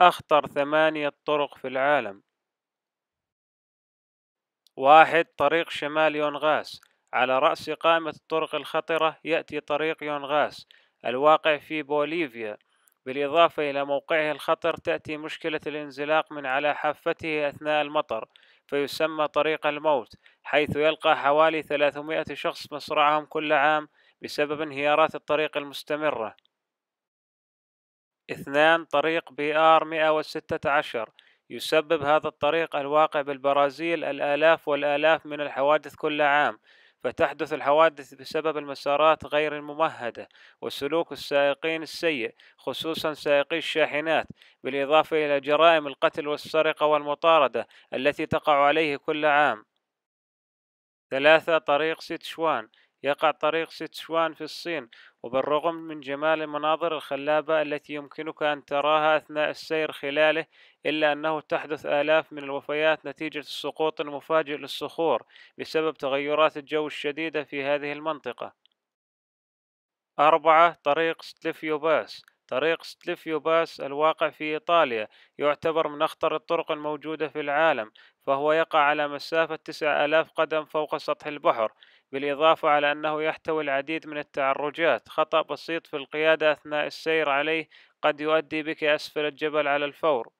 أخطر ثمانية طرق في العالم واحد طريق شمال يونغاس على رأس قائمة الطرق الخطرة يأتي طريق يونغاس الواقع في بوليفيا بالإضافة إلى موقعه الخطر تأتي مشكلة الانزلاق من على حافته أثناء المطر فيسمى طريق الموت حيث يلقى حوالي 300 شخص مصرعهم كل عام بسبب انهيارات الطريق المستمرة اثنان طريق بي آر 116 يسبب هذا الطريق الواقع بالبرازيل الآلاف والآلاف من الحوادث كل عام فتحدث الحوادث بسبب المسارات غير الممهدة وسلوك السائقين السيء خصوصا سائقي الشاحنات بالإضافة إلى جرائم القتل والسرقة والمطاردة التي تقع عليه كل عام ثلاثة طريق سيتشوان يقع طريق سيتشوان في الصين وبالرغم من جمال المناظر الخلابة التي يمكنك أن تراها أثناء السير خلاله إلا أنه تحدث آلاف من الوفيات نتيجة السقوط المفاجئ للصخور بسبب تغيرات الجو الشديدة في هذه المنطقة أربعة طريق ستليفيو باس طريق ستليفيو باس الواقع في إيطاليا يعتبر من أخطر الطرق الموجودة في العالم فهو يقع على مسافة 9000 قدم فوق سطح البحر بالإضافة على أنه يحتوي العديد من التعرجات خطأ بسيط في القيادة أثناء السير عليه قد يؤدي بك أسفل الجبل على الفور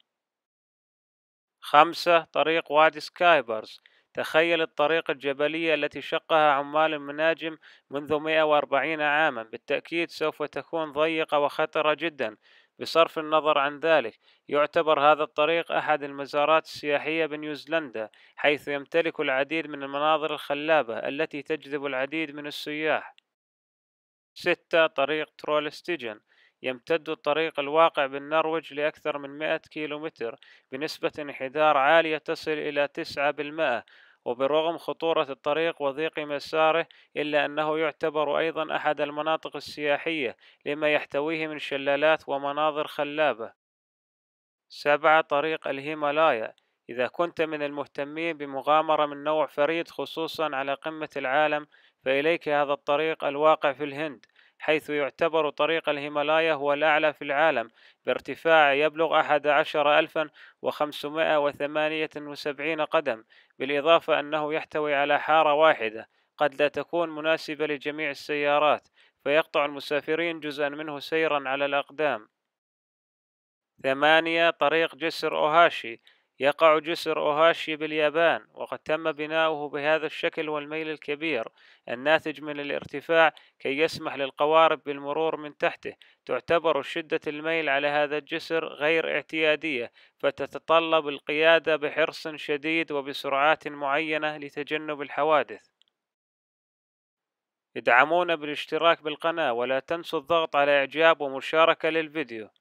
خمسة طريق وادي سكايبرز تخيل الطريق الجبلية التي شقها عمال المناجم منذ 140 عاما بالتأكيد سوف تكون ضيقة وخطرة جدا بصرف النظر عن ذلك يعتبر هذا الطريق أحد المزارات السياحية بنيوزيلندا حيث يمتلك العديد من المناظر الخلابة التي تجذب العديد من السياح ستة طريق ترولستيجن يمتد الطريق الواقع بالنرويج لأكثر من 100 كيلومتر بنسبة انحدار عالية تصل إلى 9% وبرغم خطورة الطريق وضيق مساره إلا أنه يعتبر أيضا أحد المناطق السياحية لما يحتويه من شلالات ومناظر خلابة سبعة طريق الهيمالايا إذا كنت من المهتمين بمغامرة من نوع فريد خصوصا على قمة العالم فإليك هذا الطريق الواقع في الهند حيث يعتبر طريق الهيمالايا هو الأعلى في العالم بارتفاع يبلغ أحد عشر ألفا وخمسمائة وثمانية وسبعين قدم بالإضافة أنه يحتوي على حارة واحدة قد لا تكون مناسبة لجميع السيارات فيقطع المسافرين جزءا منه سيرا على الأقدام ثمانية طريق جسر أوهاشي يقع جسر أوهاشي باليابان وقد تم بناؤه بهذا الشكل والميل الكبير الناتج من الارتفاع كي يسمح للقوارب بالمرور من تحته تعتبر شدة الميل على هذا الجسر غير اعتيادية فتتطلب القيادة بحرص شديد وبسرعات معينة لتجنب الحوادث ادعمونا بالاشتراك بالقناة ولا تنسوا الضغط على إعجاب ومشاركة للفيديو